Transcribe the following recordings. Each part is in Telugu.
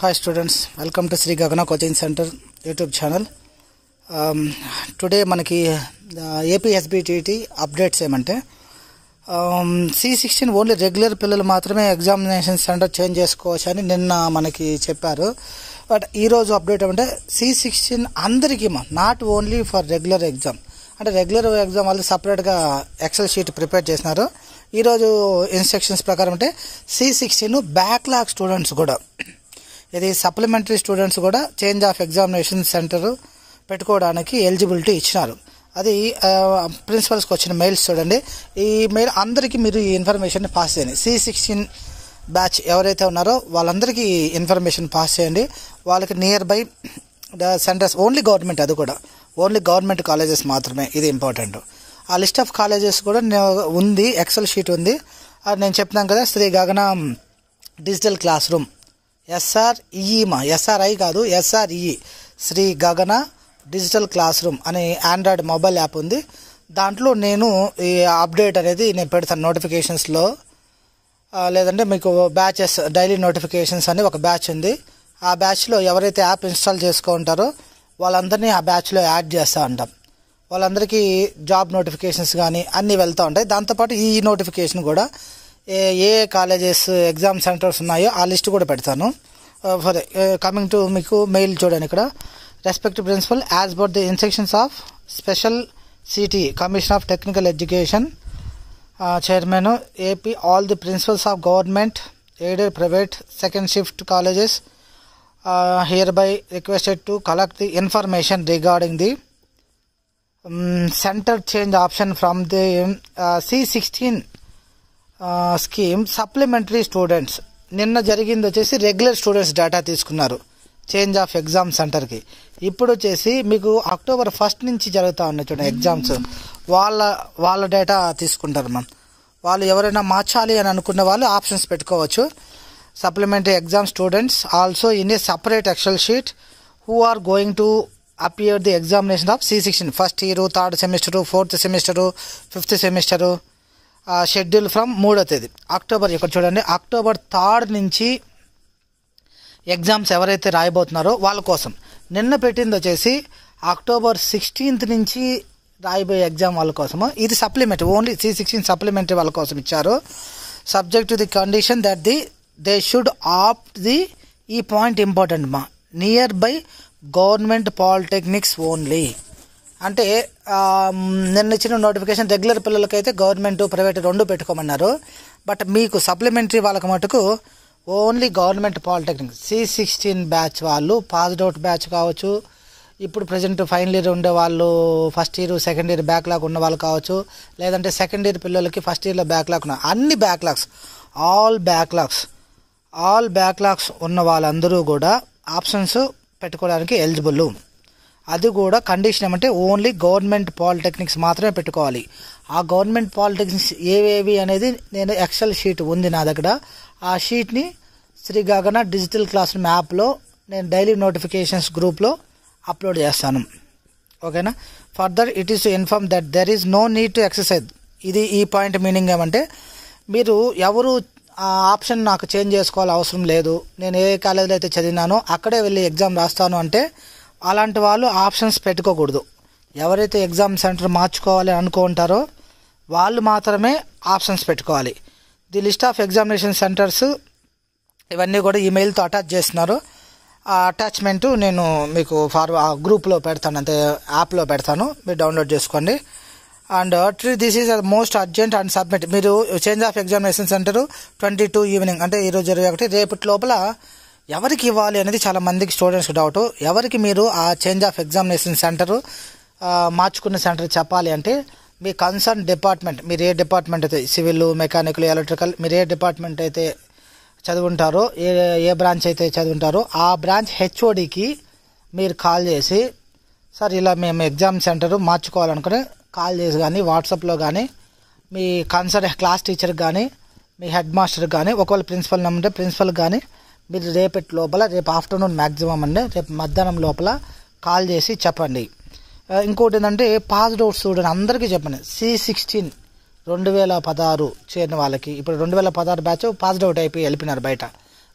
hi students welcome to Sri Gagana coaching centre YouTube channel today మనకి ఏపీఎస్బిటిటి uh, అప్డేట్స్ ఏమంటే సి సిక్స్టీన్ ఓన్లీ రెగ్యులర్ పిల్లలు మాత్రమే ఎగ్జామినేషన్ సెంటర్ చేంజ్ చేసుకోవచ్చు అని నిన్న మనకి చెప్పారు బట్ ఈరోజు అప్డేట్ ఏమంటే సి సిక్స్టీన్ అందరికీ మా not only for regular exam అంటే రెగ్యులర్ ఎగ్జామ్ వాళ్ళు సపరేట్గా ఎక్సెల్ షీట్ ప్రిపేర్ చేసినారు ఈరోజు ఇన్స్ట్రక్షన్స్ ప్రకారం అంటే సి సిక్స్టీన్ బ్యాక్లాగ్ స్టూడెంట్స్ కూడా ఇది సప్లిమెంటరీ స్టూడెంట్స్ కూడా చేంజ్ ఆఫ్ ఎగ్జామినేషన్ సెంటర్ పెట్టుకోవడానికి ఎలిజిబిలిటీ ఇచ్చినారు అది ప్రిన్సిపల్స్కి వచ్చిన మెయిల్స్ చూడండి ఈ మెయిల్ అందరికీ మీరు ఈ ఇన్ఫర్మేషన్ పాస్ చేయండి సి సిక్స్టీన్ బ్యాచ్ ఎవరైతే ఉన్నారో వాళ్ళందరికీ ఇన్ఫర్మేషన్ పాస్ చేయండి వాళ్ళకి nearby centres only government అది కూడా ఓన్లీ గవర్నమెంట్ కాలేజెస్ మాత్రమే ఇది ఇంపార్టెంట్ ఆ లిస్ట్ ఆఫ్ కాలేజెస్ కూడా ఉంది ఎక్సెల్ షీట్ ఉంది నేను చెప్తున్నాను కదా Shri Gagana digital classroom మా ఎస్ఆర్ఐ కాదు SRE Shri Gagana digital classroom అనే ఆండ్రాయిడ్ మొబైల్ యాప్ ఉంది దాంట్లో నేను ఈ అప్డేట్ అనేది నేను పెడతాను నోటిఫికేషన్స్లో లేదంటే మీకు బ్యాచెస్ డైలీ నోటిఫికేషన్స్ అని ఒక బ్యాచ్ ఉంది ఆ బ్యాచ్లో ఎవరైతే యాప్ ఇన్స్టాల్ చేసుకుంటారో వాళ్ళందరినీ ఆ బ్యాచ్లో యాడ్ చేస్తూ ఉంటాం వాళ్ళందరికీ జాబ్ నోటిఫికేషన్స్ కానీ అన్నీ వెళ్తూ ఉంటాయి దాంతోపాటు ఈ నోటిఫికేషన్ కూడా ఏ ఏ కాలేజెస్ ఎగ్జామ్ సెంటర్స్ ఉన్నాయో ఆ లిస్ట్ కూడా పెడతాను uh, for coming uh, to మీకు మెయిల్ చూడండి ఇక్కడ respect principal as per the instructions of special city commission of technical education chairman AP all the principals of government aided private second shift colleges hereby requested to collect the information regarding the centre change option from the C sixteen scheme supplementary students నిన్న జరిగింది వచ్చేసి రెగ్యులర్ స్టూడెంట్స్ డేటా తీసుకున్నారు చేంజ్ ఆఫ్ ఎగ్జామ్ సెంటర్కి ఇప్పుడు వచ్చేసి మీకు అక్టోబర్ ఫస్ట్ నుంచి జరుగుతూ ఉన్నాయి చూడండి ఎగ్జామ్స్ వాళ్ళ వాళ్ళ డేటా తీసుకుంటారు మనం వాళ్ళు ఎవరైనా మార్చాలి అని అనుకున్న వాళ్ళు ఆప్షన్స్ పెట్టుకోవచ్చు supplementary exam students also in a separate Excel sheet who are going to appear the examination of C section first year third semester fourth semester fifth semester schedule from మూడో తేదీ అక్టోబర్ ఇక్కడ చూడండి అక్టోబర్ థర్డ్ నుంచి ఎగ్జామ్స్ ఎవరైతే రాయబోతున్నారో వాళ్ళ కోసం నిన్న పెట్టింది వచ్చేసి అక్టోబర్ సిక్స్టీన్త్ నుంచి రాయబోయే ఎగ్జామ్ వాళ్ళ కోసము ఇది supplement only C sixteen supplementary వాళ్ళ కోసం ఇచ్చారు subject to the condition that the they should opt the ఈ పాయింట్ ఇంపార్టెంట్ మా nearby government polytechnics only అంటే నిన్న ఇచ్చిన నోటిఫికేషన్ రెగ్యులర్ పిల్లలకైతే గవర్నమెంట్ ప్రైవేట్ రెండు పెట్టుకోమన్నారు బట్ మీకు సప్లిమెంటరీ వాళ్ళకి మటుకు only government polytechnic C sixteen batch వాళ్ళు పాస్డ్ అవుట్ బ్యాచ్ కావచ్చు ఇప్పుడు ప్రజెంట్ ఫైనల్ ఇయర్ ఉండే వాళ్ళు first year second year backlog ఉన్న వాళ్ళు కావచ్చు లేదంటే సెకండ్ ఇయర్ పిల్లలకి ఫస్ట్ ఇయర్లో బ్యాక్లాగ్ ఉన్న అన్ని backlogs all backlogs all backlogs ఉన్న వాళ్ళందరూ కూడా ఆప్షన్స్ పెట్టుకోవడానికి ఎలిజిబుల్ అది కూడా కండిషన్ ఏమంటే ఓన్లీ గవర్నమెంట్ పాలిటెక్నిక్స్ మాత్రమే పెట్టుకోవాలి ఆ గవర్నమెంట్ పాలిటెక్నిక్స్ ఏవేవి అనేది నేను ఎక్సెల్ షీట్ ఉంది నా దగ్గర ఆ షీట్ని Shri Gagana digital class room యాప్లో నేను డైలీ నోటిఫికేషన్స్ గ్రూప్లో అప్లోడ్ చేస్తాను ఓకేనా further it is to inform that there is no need to exercise ఇది ఈ పాయింట్ మీనింగ్ ఏమంటే మీరు ఎవరు ఆ ఆప్షన్ నాకు చేంజ్ చేసుకోవాలి అవసరం లేదు నేను ఏ కాలేజీలో అయితే చదివినానో అక్కడే వెళ్ళి ఎగ్జామ్ రాస్తాను అంటే అలాంటి వాళ్ళు ఆప్షన్స్ పెట్టుకోకూడదు ఎవరైతే ఎగ్జామ్ సెంటర్ మార్చుకోవాలి అనుకుంటారో వాళ్ళు మాత్రమే ఆప్షన్స్ పెట్టుకోవాలి the list of examination centres ఇవన్నీ కూడా ఈమెయిల్తో అటాచ్ చేస్తున్నారు ఆ అటాచ్మెంట్ నేను మీకు ఫార్ గ్రూప్లో పెడతాను అంతే యాప్లో పెడతాను మీరు డౌన్లోడ్ చేసుకోండి and try this is most urgent and submit మీరు change of examination centre twenty two evening అంటే ఈరోజు ఇరవై ఒకటి రేపటి లోపల ఎవరికి ఇవ్వాలి అనేది చాలా మందికి స్టూడెంట్స్ డౌట్ ఎవరికి మీరు ఆ చేంజ్ ఆఫ్ ఎగ్జామినేషన్ సెంటర్ మార్చుకున్న సెంటర్ చెప్పాలి అంటే మీ కన్సర్న్ డిపార్ట్మెంట్ మీరు ఏ డిపార్ట్మెంట్ అయితే సివిల్ మెకానికల్ ఎలక్ట్రికల్ మీరు ఏ డిపార్ట్మెంట్ అయితే చదువుంటారో ఏ ఏ బ్రాంచ్ అయితే చదువుంటారో ఆ బ్రాంచ్ హెచ్ఓడికి మీరు కాల్ చేసి సార్ ఇలా మేము ఎగ్జామ్ సెంటర్ మార్చుకోవాలనుకుని కాల్ చేసి కానీ వాట్సాప్లో కానీ మీ కన్సర్న్ క్లాస్ టీచర్కి కానీ మీ హెడ్ మాస్టర్కి కానీ ఒకవేళ ప్రిన్సిపల్ నమ్మంటే ప్రిన్సిపల్ కానీ మీరు రేపటి లోపల రేపు ఆఫ్టర్నూన్ మ్యాక్సిమం అండి రేపు మధ్యాహ్నం లోపల కాల్ చేసి చెప్పండి ఇంకోటి ఏంటంటే పాస్డ్ అవుట్ స్టూడెంట్ అందరికీ చెప్పండి సి సిక్స్టీన్ రెండు వేల పదహారు చేరిన వాళ్ళకి ఇప్పుడు రెండు వేల పదహారు బ్యాచ్ పాస్డ్ అవుట్ అయిపోయి వెళ్ళిపోయినారు బయట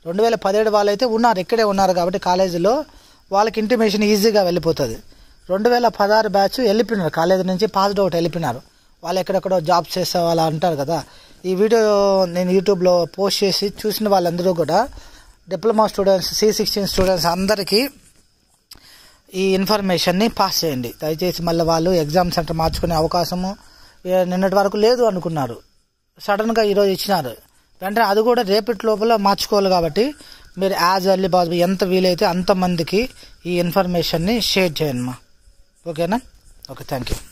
రెండు వేల పదిహేడు వాళ్ళు అయితే ఉన్నారు ఇక్కడే ఉన్నారు కాబట్టి కాలేజీలో వాళ్ళకి ఇంటిమేషన్ ఈజీగా వెళ్ళిపోతుంది రెండు వేల పదహారు బ్యాచ్ వెళ్ళిపోయినారు కాలేజీ నుంచి పాస్డ్ అవుట్ వెళ్ళిపోయినారు వాళ్ళు ఎక్కడెక్కడో జాబ్ చేసే వాళ్ళు అంటారు కదా ఈ వీడియో నేను యూట్యూబ్లో పోస్ట్ చేసి చూసిన వాళ్ళందరూ కూడా diploma students C sixteen students అందరికీ ఈ ఇన్ఫర్మేషన్ని పాస్ చేయండి దయచేసి మళ్ళీ వాళ్ళు ఎగ్జామ్ సెంటర్ మార్చుకునే అవకాశము నిన్నటి వరకు లేదు అనుకున్నారు సడన్గా ఈరోజు ఇచ్చినారు వెంటనే అది కూడా రేపటి లోపల మార్చుకోవాలి కాబట్టి మీరు యాజ్ ఎర్లీ పాసిబుల్ ఎంత వీలైతే అంతమందికి ఈ ఇన్ఫర్మేషన్ని షేర్ చేయండి మా ఓకేనా ఓకే థ్యాంక్ యూ